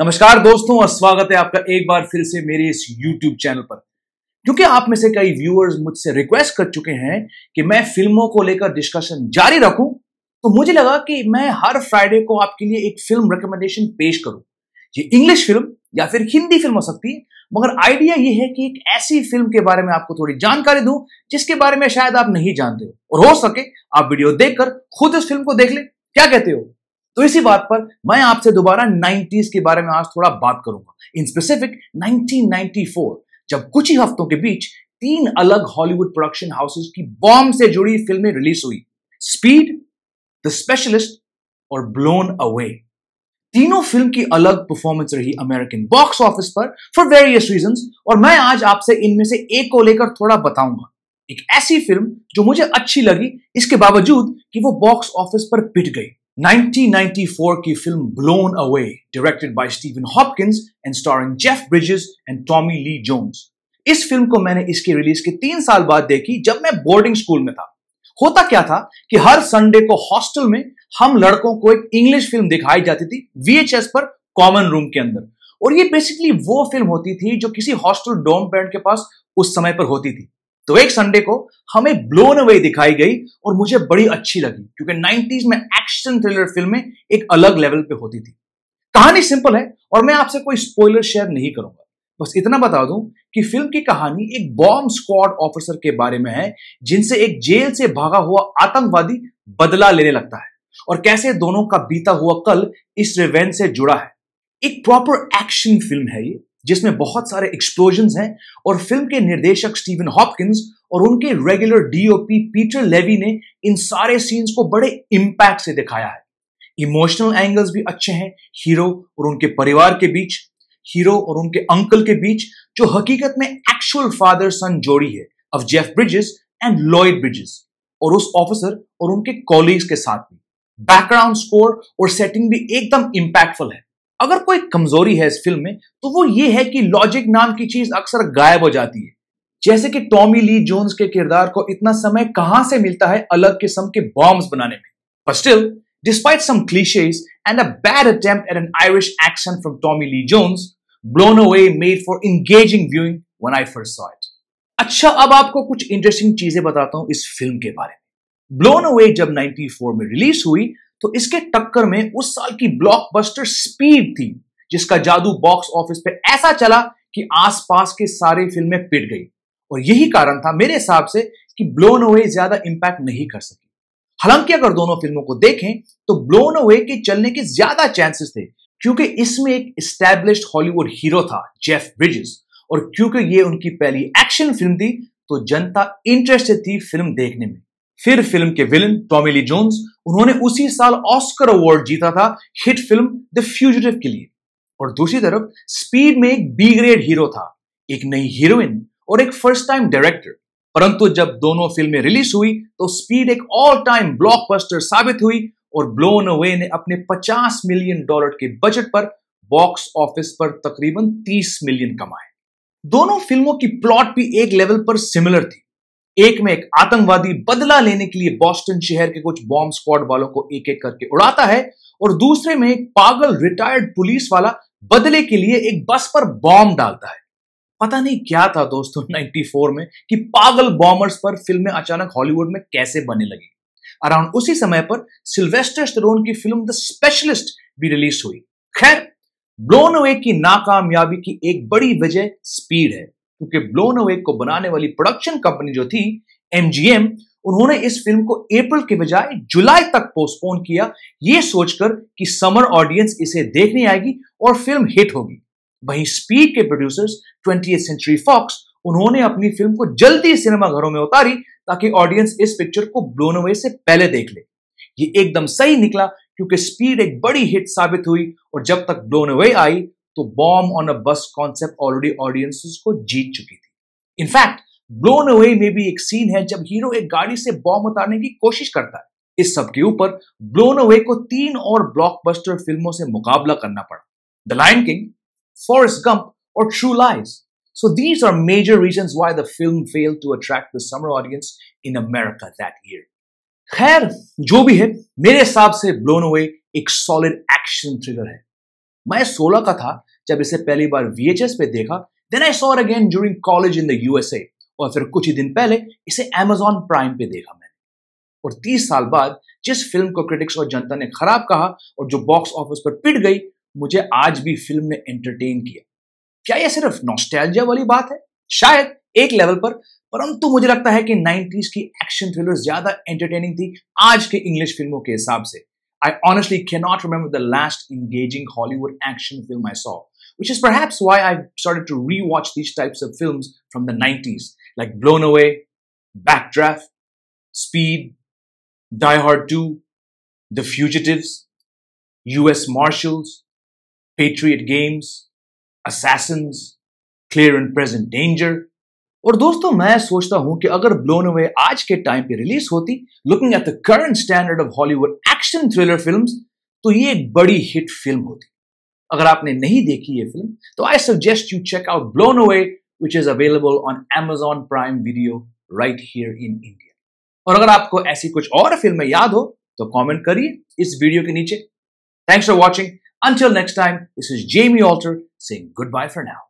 नमस्कार दोस्तों और स्वागत है आपका एक बार फिर से मेरे इस YouTube चैनल पर क्योंकि आप में से कई व्यूअर्स मुझसे रिक्वेस्ट कर चुके हैं कि मैं फिल्मों को लेकर डिस्कशन जारी रखूं तो मुझे लगा कि मैं हर फ्राइडे को आपके लिए एक फिल्म रिकमेंडेशन पेश करूं ये इंग्लिश फिल्म या फिर हिंदी फिल्म हो सकती है मगर आइडिया ये है कि एक ऐसी फिल्म के बारे में आपको थोड़ी जानकारी दूं जिसके बारे में शायद आप नहीं जानते हो और हो सके आप वीडियो देखकर खुद इस फिल्म को देख ले क्या कहते हो तो इसी बात पर मैं आपसे दोबारा 90s के बारे में आज थोड़ा बात करूंगा इन स्पेसिफिक 1994 जब कुछ ही हफ्तों के बीच तीन अलग हॉलीवुड प्रोडक्शन हाउसेस की बॉम्ब से जुड़ी फिल्में रिलीज हुई स्पीड द स्पेशलिस्ट और ब्लोन अवे तीनों फिल्म की अलग परफॉर्मेंस रही अमेरिकन बॉक्स ऑफिस पर फॉर वेरियस रीजन और मैं आज आपसे इनमें से एक को लेकर थोड़ा बताऊंगा एक ऐसी फिल्म जो मुझे अच्छी लगी इसके बावजूद कि वो बॉक्स ऑफिस पर पिट गई 1994 की film Blown Away directed by Steven Hopkins and starring Jeff Bridges and Tommy Lee Jones इस फिल्म को मैंने इसके रिलीज के तीन साल बाद देखी जब मैं बोर्डिंग स्कूल में था होता क्या था कि हर संडे को हॉस्टल में हम लड़कों को एक इंग्लिश फिल्म दिखाई जाती थी वीएचएस पर कॉमन रूम के अंदर और ये बेसिकली वो फिल्म होती थी जो किसी हॉस्टल डोम पेरेंट के पास उस समय पर होती थी तो एक संडे को हमें ब्लोन अवे दिखाई गई और मुझे बड़ी अच्छी लगी क्योंकि 90s में एक्शन थ्रिलर फिल्में एक अलग लेवल पे होती थी कहानी सिंपल है और मैं आपसे कोई स्पॉइलर शेयर नहीं करूंगा बस इतना बता दूं कि फिल्म की कहानी एक बॉम्ब स्क्वाड ऑफिसर के बारे में है जिनसे एक जेल से भागा हुआ आतंकवादी बदला लेने लगता है और कैसे दोनों का बीता हुआ कल इस रिवेंज से जुड़ा है एक प्रॉपर एक्शन फिल्म है ये जिसमें बहुत सारे एक्सप्लोजन हैं और फिल्म के निर्देशक स्टीवन हॉपकिंस और उनके रेगुलर डीओपी पीटर लेवी ने इन सारे सीन्स को बड़े इम्पैक्ट से दिखाया है इमोशनल एंगल्स भी अच्छे हैं हीरो और उनके परिवार के बीच हीरो और उनके अंकल के बीच जो हकीकत में एक्चुअल फादर सन जोड़ी है of Jeff Bridges and Lloyd Bridges और उस ऑफिसर और उनके कॉलीग्स के साथ भी बैकग्राउंड स्कोर और सेटिंग भी एकदम इंपैक्टफुल है अगर कोई कमजोरी है इस फिल्म में तो वो ये है कि लॉजिक नाम की चीज अक्सर गायब हो जाती है जैसे कि टॉमी ली जोन्स के किरदार को इतना समय कहां से मिलता है अलग किस्म के बॉम्ब बनाने में but still despite some cliches and a bad attempt at an Irish action from Tommy Lee Jones Blown Away made for engaging viewing when I first saw it अच्छा अब आपको कुछ इंटरेस्टिंग चीजें बताता हूं इस फिल्म के बारे में ब्लोन अवे जब 94 में रिलीज हुई तो इसके टक्कर में उस साल की ब्लॉकबस्टर स्पीड थी जिसका जादू बॉक्स ऑफिस पे ऐसा चला कि आसपास के सारे फिल्में पिट गई और यही कारण था मेरे हिसाब से कि ब्लोन अवे ज्यादा इंपैक्ट नहीं कर सकी हालांकि अगर दोनों फिल्मों को देखें तो ब्लोन अवे के चलने के ज्यादा चांसेस थे क्योंकि इसमें एक स्टैब्लिश हॉलीवुड हीरो था जेफ ब्रिजेस और क्योंकि ये उनकी पहली एक्शन फिल्म थी तो जनता इंटरेस्टेड थी फिल्म देखने में फिर फिल्म के विलन टॉमी ली जोन्स उन्होंने उसी साल ऑस्कर अवार्ड जीता था हिट फिल्म द फ्यूजिटिव के लिए और दूसरी तरफ स्पीड में एक बी ग्रेड हीरो था एक नई हीरोइन और एक फर्स्ट टाइम डायरेक्टर परंतु जब दोनों फिल्में रिलीज हुई तो स्पीड एक ऑल टाइम ब्लॉकबस्टर साबित हुई और ब्लोन अवे ने अपने 50 मिलियन डॉलर के बजट पर बॉक्स ऑफिस पर तकरीबन 30 मिलियन कमाए दोनों फिल्मों की प्लॉट भी एक लेवल पर सिमिलर थी एक में एक आतंकवादी बदला लेने के लिए बॉस्टन शहर के कुछ बॉम्ब स्क्वाड वालों को एक एक करके उड़ाता है और दूसरे में एक पागल रिटायर्ड पुलिस वाला बदले के लिए एक बस पर बॉम्ब डालता है पता नहीं क्या था दोस्तों 94 में कि पागल बॉम्बर्स पर फिल्में अचानक हॉलीवुड में कैसे बनने लगी अराउंड उसी समय पर सिल्वेस्टर स्टरोन की फिल्म द स्पेशलिस्ट भी रिलीज हुई खैर ब्लोन अवे की नाकामयाबी की एक बड़ी वजह स्पीड है क्योंकि ब्लोन अवे को बनाने वाली प्रोडक्शन कंपनी जो थी एमजीएम उन्होंने इस फिल्म को अप्रैल के बजाय जुलाई तक पोस्टपोन किया ये सोचकर कि समर ऑडियंस इसे देखने आएगी और फिल्म हिट होगी वहीं स्पीड के प्रोड्यूसर्स ट्वेंटी सेंचुरी फॉक्स उन्होंने अपनी फिल्म को जल्दी सिनेमा घरों में उतारी ताकि ऑडियंस इस पिक्चर को ब्लोन अवे से पहले देख ले ये एकदम सही निकला क्योंकि स्पीड एक बड़ी हिट साबित हुई और जब तक ब्लोन अवे आई तो बॉम्ब ऑन अ बस कॉन्सेप्ट ऑलरेडी ऑडियंसेस को जीत चुकी थी इनफैक्ट ब्लोन अवे में भी एक सीन है जब हीरो एक गाड़ी से बॉम्ब उतारने की कोशिश करता है इस सब के ऊपर ब्लोन अवे को तीन और ब्लॉकबस्टर फिल्मों से मुकाबला करना पड़ा The Lion King Forrest Gump और True Lies so these are major reason why the film fail to attract the summer audience in America that year खैर जो भी है मेरे हिसाब से ब्लोन अवे एक सॉलिड एक्शन थ्रिलर है मैं 16 का था जब इसे पहली बार वीएचएस पे देखा then I saw again during college in the USA और फिर कुछ ही दिन पहले इसे एमेजॉन प्राइम पे देखा मैंने और 30 साल बाद जिस फिल्म को क्रिटिक्स और जनता ने खराब कहा और जो बॉक्स ऑफिस पर पिट गई मुझे आज भी फिल्म ने एंटरटेन किया क्या यह सिर्फ नॉस्टैल्जिया वाली बात है शायद एक लेवल पर परंतु मुझे लगता है कि 90s की एक्शन थ्रिलर ज्यादा एंटरटेनिंग थी आज के इंग्लिश फिल्मों के हिसाब से I honestly cannot remember the last engaging Hollywood action film I saw, which is perhaps why I started to rewatch these types of films from the 90s, like Blown Away, Backdraft, Speed, Die Hard 2, The Fugitives, US Marshals, Patriot Games, Assassins, Clear and Present Danger, और दोस्तों मैं सोचता हूं कि अगर blown away आज के time पे रिलीज होती looking at the current standard of Hollywood action thriller film तो ये एक बड़ी हिट फिल्म होती अगर आपने नहीं देखी ये फिल्म तो I suggest you check out Blown Away which is available on Amazon Prime Video right here in India और अगर आपको ऐसी कुछ और फिल्में याद हो तो कॉमेंट करिए इस वीडियो के नीचे thanks for watching next time this is Jamie Alter Alter good bye for now